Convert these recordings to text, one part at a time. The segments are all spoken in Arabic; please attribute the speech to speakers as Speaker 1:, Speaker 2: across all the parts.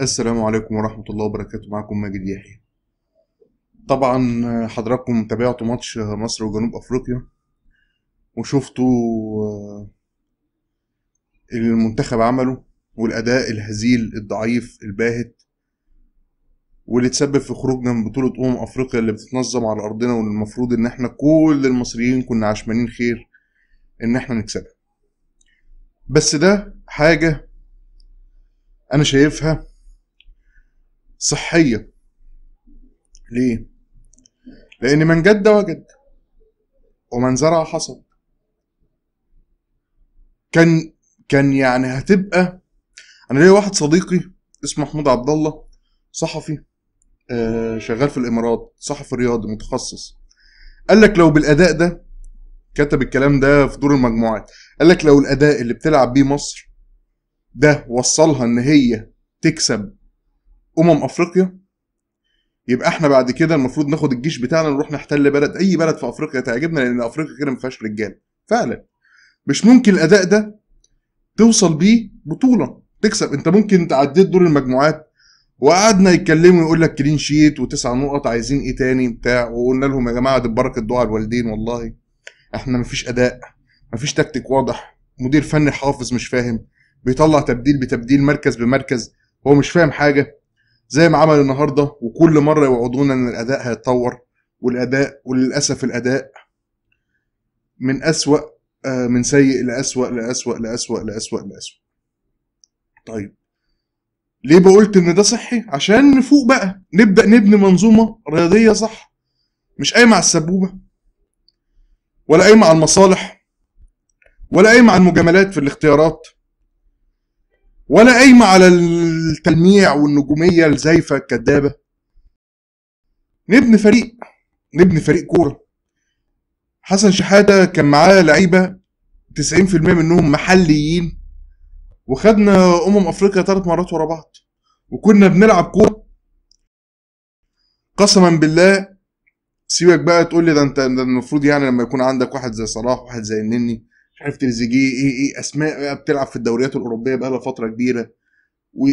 Speaker 1: السلام عليكم ورحمة الله وبركاته معكم ماجد يحيى طبعا حضراتكم تابعتوا ماتش مصر وجنوب افريقيا وشفتوا آه، المنتخب عمله والاداء الهزيل الضعيف الباهت واللي تسبب في خروجنا من بطولة أمم أفريقيا اللي بتتنظم على أرضنا والمفروض إن إحنا كل المصريين كنا عشمانين خير إن إحنا نكسبها بس ده حاجة أنا شايفها صحية ليه؟ لأن من جد وجد ومن زرع حصد كان كان يعني هتبقى أنا ليا واحد صديقي اسمه محمود عبد الله صحفي آه، شغال في الإمارات صحفي رياضي متخصص قال لك لو بالأداء ده كتب الكلام ده في دور المجموعات قال لك لو الأداء اللي بتلعب بيه مصر ده وصلها إن هي تكسب امم افريقيا يبقى احنا بعد كده المفروض ناخد الجيش بتاعنا نروح نحتل بلد اي بلد في افريقيا تعجبنا لان افريقيا كده ما فيهاش رجاله فعلا مش ممكن الاداء ده توصل بيه بطوله تكسب انت ممكن تعديت دور المجموعات وقعدنا يتكلموا يقول لك كلين شيت وتسع نقط عايزين ايه تاني بتاع وقلنا لهم يا جماعه دي بركه دعاء الوالدين والله احنا مفيش اداء مفيش تكتيك واضح مدير فني حافظ مش فاهم بيطلع تبديل بتبديل مركز بمركز هو مش فاهم حاجه زي ما عملوا النهارده وكل مره يوعدونا ان الاداء هيتطور والاداء وللاسف الاداء من اسوأ آه، من سيء لأسوأ لأسوأ لأسوأ لأسوأ لأسوأ طيب ليه بقولت ان ده صحي عشان نفوق بقى نبدا نبني منظومه رياضيه صح مش قايمه على السبوبه ولا قايمه على المصالح ولا قايمه على المجاملات في الاختيارات ولا قايمة على التلميع والنجومية الزايفة الكدابة نبني فريق نبني فريق كورة حسن شحاتة كان معاه لعيبة 90% منهم محليين وخدنا أمم أفريقيا ثلاث مرات ورا بعض وكنا بنلعب كورة قسما بالله سيبك بقى تقول لي ده انت المفروض يعني لما يكون عندك واحد زي صلاح واحد زي النني مش عارف تريزيجيه ايه ايه, إيه اسماء بتلعب في الدوريات الاوروبيه بقى فتره كبيره و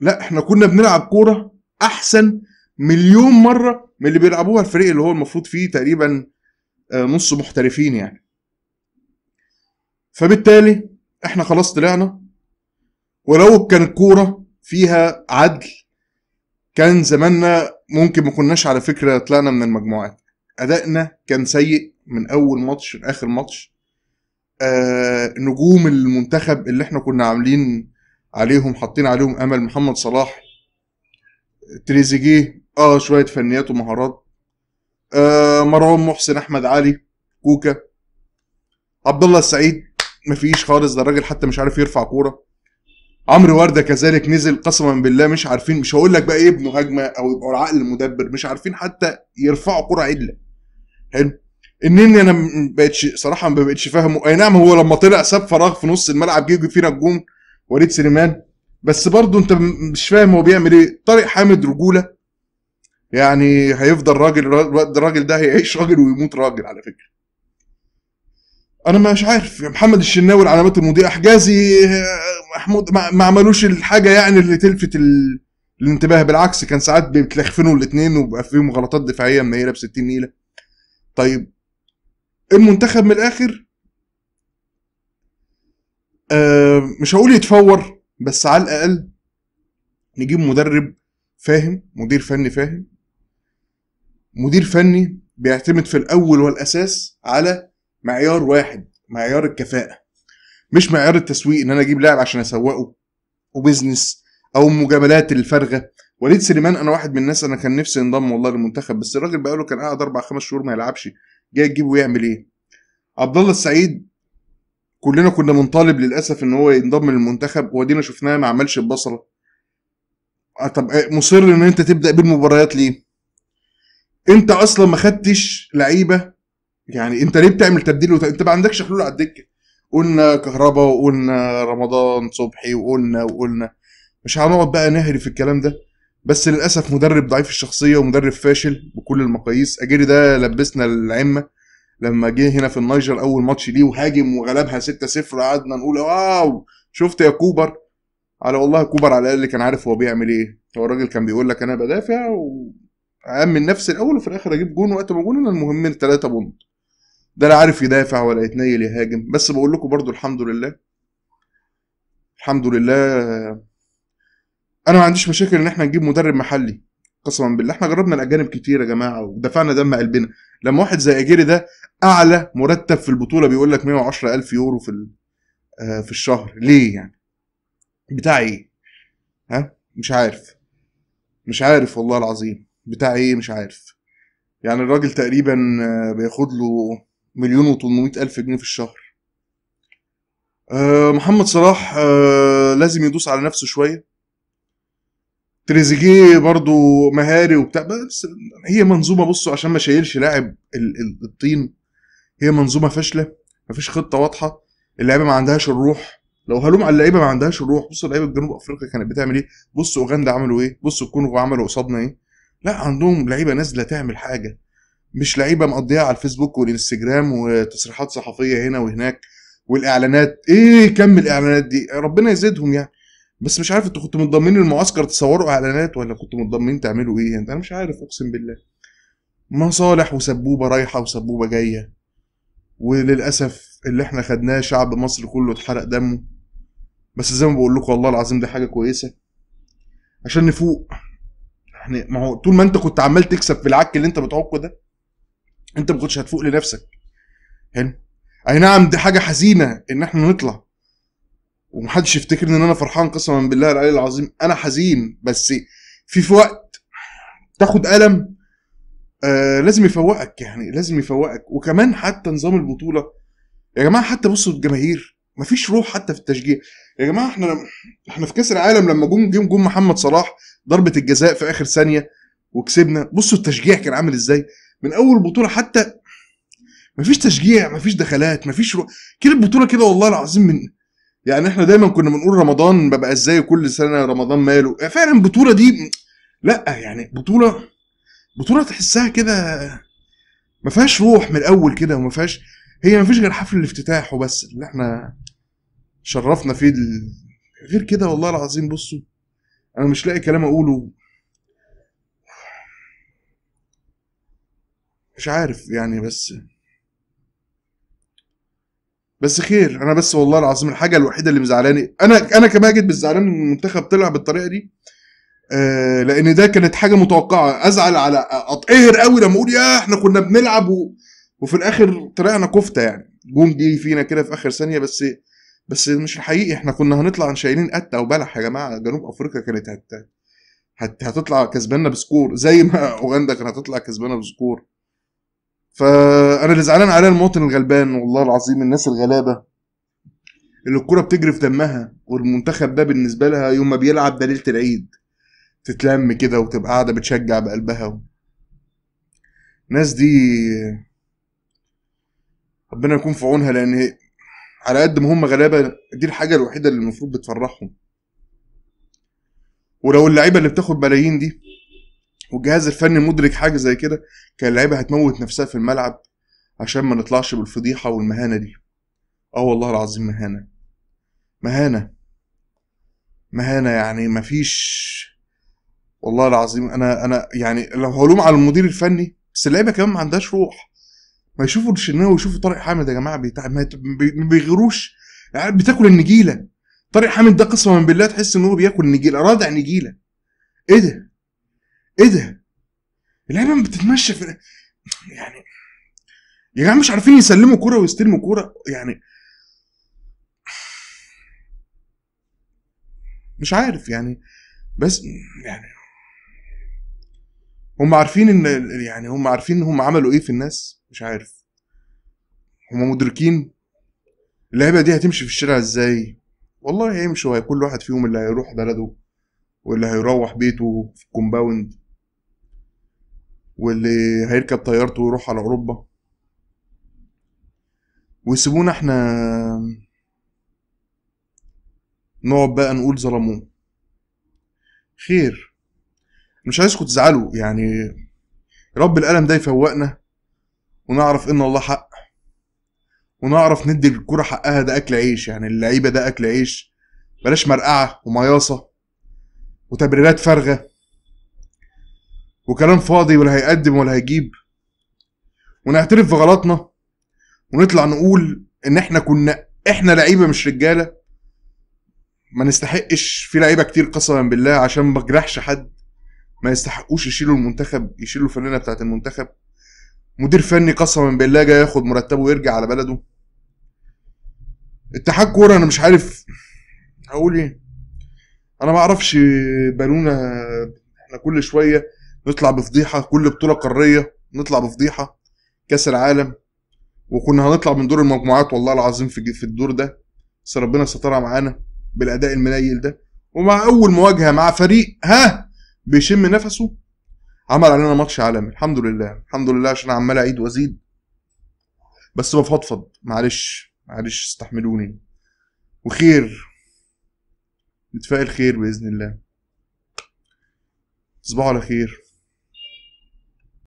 Speaker 1: لا احنا كنا بنلعب كوره احسن مليون مره من اللي بيلعبوها الفريق اللي هو المفروض فيه تقريبا آه، نص محترفين يعني فبالتالي احنا خلاص طلعنا ولو كان الكوره فيها عدل كان زماننا ممكن ما كناش على فكره طلعنا من المجموعات ادائنا كان سيء من اول ماتش لاخر ماتش آه، نجوم المنتخب اللي احنا كنا عاملين عليهم حاطين عليهم امل محمد صلاح تريزيجيه اه شويه فنيات ومهارات آه مروان محسن احمد علي كوكا عبد الله السعيد مفيش خالص ده الراجل حتى مش عارف يرفع كوره عمرو ورده كذلك نزل قسما بالله مش عارفين مش هقول لك بقى يبنوا إيه هجمه او يبقوا العقل المدبر مش عارفين حتى يرفعوا كوره عدله حلو النني انا ما بقتش صراحه ما بقتش فاهمه اي نعم هو لما طلع ساب فراغ في نص الملعب جه فينا الجون وليد سليمان بس برضه انت مش فاهم هو بيعمل ايه طارق حامد رجوله يعني هيفضل راجل الراجل ده هيعيش راجل ويموت راجل على فكره انا مش عارف محمد الشناوي العلامات المضيئه حجازي آه، محمود ما عملوش الحاجه يعني اللي تلفت ال... الانتباه بالعكس كان ساعات بيتلخفنوا الاثنين وبقى فيهم غلطات دفاعيه منيله ب 60 نيله طيب المنتخب من الاخر آه مش هقول يتفور بس على الاقل نجيب مدرب فاهم مدير فني فاهم مدير فني بيعتمد في الاول والاساس على معيار واحد معيار الكفاءه مش معيار التسويق ان انا اجيب لاعب عشان اسوقه وبزنس او مجاملات الفارغه وليد سليمان انا واحد من الناس انا كان نفسي ينضم والله للمنتخب بس الراجل بقاله كان قاعد اربع خمس شهور ما يلعبش جاي تجيبه ويعمل ايه عبد الله السعيد كلنا كنا بنطالب للاسف ان هو ينضم للمنتخب ودينا شفناه ما عملش البصره آه، طب آه، مصر ان انت تبدا بالمباريات ليه انت اصلا ما خدتش لعيبه يعني انت ليه بتعمل تبديل وت... انت ما عندكش حلول على الدكه قلنا كهربا وقلنا رمضان صبحي وقلنا وقلنا مش هنقعد بقى نهري في الكلام ده بس للاسف مدرب ضعيف الشخصيه ومدرب فاشل بكل المقاييس اجيري ده لبسنا العمه لما جه هنا في النيجر اول ماتش ليه وهاجم وغلبها 6-0 قعدنا نقول واو شفت يا كوبر على والله كوبر على الاقل كان عارف هو بيعمل ايه هو الراجل كان بيقول لك انا بدافع وامن نفسي الاول وفي الاخر اجيب جون وقت ما جون انا المهم الثلاثة بونت ده لا عارف يدافع ولا يتنيل يهاجم بس بقول لكم برضو الحمد لله الحمد لله انا ما عنديش مشاكل ان احنا نجيب مدرب محلي قسما بالله احنا جربنا الاجانب كتير يا جماعه ودفعنا دم قلبنا لما واحد زي اجيري ده اعلى مرتب في البطوله بيقول لك 110000 يورو في آه، في الشهر ليه يعني بتاع ايه ها مش عارف مش عارف والله العظيم بتاع ايه مش عارف يعني الراجل تقريبا آه، بياخد له مليون و ألف جنيه في الشهر آه، محمد صلاح لازم يدوس على نفسه شويه تريزيجيه برضو مهاري وبتاع بس هي منظومه بصوا عشان ما شايلش لاعب الطين هي منظومه فاشله مفيش خطه واضحه اللعيبه ما عندهاش الروح لو هلوم على اللعيبه ما عندهاش الروح بصوا لعيبه جنوب افريقيا كانت بتعمل ايه بصوا اوغندا عملوا ايه بصوا الكونغو عملوا قصادنا ايه لا عندهم لعيبه نازله تعمل حاجه مش لعيبه مقضيها على الفيسبوك والانستجرام وتصريحات صحفيه هنا وهناك والاعلانات ايه كم الاعلانات دي ربنا يزيدهم يعني بس مش عارف انتوا كنتوا متضمنين المعسكر تصوروا اعلانات ولا كنتوا متضمنين تعملوا ايه يعني انا مش عارف اقسم بالله مصالح وسبوبه رايحه وسبوبه جايه وللاسف اللي احنا خدناه شعب مصر كله اتحرق دمه بس زي ما بقول لكم والله العظيم دي حاجه كويسه عشان نفوق احنا يعني ما هو طول ما انت كنت عمال تكسب في العك اللي انت بتعقه ده انت ما كنتش هتفوق لنفسك حلو اي نعم دي حاجه حزينه ان احنا نطلع ومحدش يفتكر ان انا فرحان قسما بالله العلي العظيم انا حزين بس في في وقت تاخد قلم آه لازم يفوقك يعني لازم يفوقك وكمان حتى نظام البطوله يا جماعه حتى بصوا الجماهير مفيش روح حتى في التشجيع يا جماعه احنا احنا في كاس العالم لما جم جم جم محمد صلاح ضربه الجزاء في اخر ثانيه وكسبنا بصوا التشجيع كان عامل ازاي من اول بطوله حتى مفيش تشجيع مفيش دخلات مفيش روح كل البطوله كده والله العظيم من يعني احنا دايما كنا بنقول رمضان ببقى ازاي كل سنه رمضان ماله يعني فعلا البطوله دي لا يعني بطوله بطوله تحسها كده ما فيهاش روح من الاول كده وما فيهاش هي ما فيش غير حفل الافتتاح وبس اللي احنا شرفنا فيه دل... غير كده والله العظيم بصوا انا مش لاقي كلام اقوله مش عارف يعني بس بس خير انا بس والله العظيم الحاجه الوحيده اللي مزعلاني انا انا كماجد مش زعلان ان المنتخب طلع بالطريقه دي آه لان ده كانت حاجه متوقعه ازعل على اتقهر قوي لما اقول يا احنا كنا بنلعب و... وفي الاخر طلعنا كفته يعني جون جه فينا كده في اخر ثانيه بس بس مش الحقيقي احنا كنا هنطلع شايلين قتة وبلح يا جماعه جنوب افريقيا كانت هت... هت... هتطلع كسبانه بسكور زي ما اوغندا كانت هتطلع كسبانه بسكور فانا اللي زعلان عليه المواطن الغلبان والله العظيم الناس الغلابه اللي الكوره بتجري في دمها والمنتخب ده بالنسبه لها يوم ما بيلعب ده ليله العيد تتلم كده وتبقى قاعده بتشجع بقلبها الناس دي ربنا يكون في عونها لان على قد ما هم غلابه دي الحاجه الوحيده اللي المفروض بتفرحهم ولو اللعيبه اللي بتاخد ملايين دي والجهاز الفني مدرك حاجه زي كده كان اللعيبه هتموت نفسها في الملعب عشان ما نطلعش بالفضيحه والمهانه دي اه والله العظيم مهانه مهانه مهانه يعني مفيش والله العظيم انا انا يعني لو هلوم على المدير الفني بس اللعيبه كمان ما عندهاش روح ما يشوفوا الشناوي ويشوفوا طارق حامد يا جماعه بيتع... ما بيغيروش يعني بتاكل النجيله طارق حامد ده قسما بالله تحس ان هو بياكل نجيله رادع نجيله ايه ده ايه ده؟ اللعيبه بتتمشى في يعني يا جماعه مش عارفين يسلموا كوره ويستلموا كوره يعني مش عارف يعني بس يعني هم عارفين ان يعني هم عارفين هم عملوا ايه في الناس مش عارف هم مدركين اللعيبه دي هتمشي في الشارع ازاي والله هيمشوا كل واحد فيهم اللي هيروح بلده واللي هيروح بيته في الكومباوند واللي هيركب طيارته ويروح على اوروبا ويسيبونا احنا نقعد بقى نقول ظلموه خير مش عايزكم تزعلوا يعني رب الالم ده يفوقنا ونعرف ان الله حق ونعرف ندي الكرة حقها ده اكل عيش يعني اللعيبة ده اكل عيش بلاش مرقعة ومياصة وتبريرات فارغة وكلام فاضي ولا هيقدم ولا هيجيب ونعترف بغلطنا ونطلع نقول ان احنا كنا احنا لعيبه مش رجاله ما نستحقش في لعيبه كتير قسما بالله عشان ما بجرحش حد ما يستحقوش يشيلوا المنتخب يشيلوا الفنانه بتاعه المنتخب مدير فني قسما بالله جاي ياخد مرتبه ويرجع على بلده اتحاد كوره انا مش عارف هقول ايه انا ما اعرفش بالونا احنا كل شويه نطلع بفضيحه كل بطوله قاريه نطلع بفضيحه كاس العالم وكنا هنطلع من دور المجموعات والله العظيم في في الدور ده بس ربنا سترها معانا بالاداء المنيل ده ومع اول مواجهه مع فريق ها بيشم نفسه عمل علينا ماتش عالمي الحمد لله الحمد لله عشان عمال اعيد وازيد بس بفضفض معلش معلش استحملوني وخير نتفائل خير باذن الله تصبحوا على خير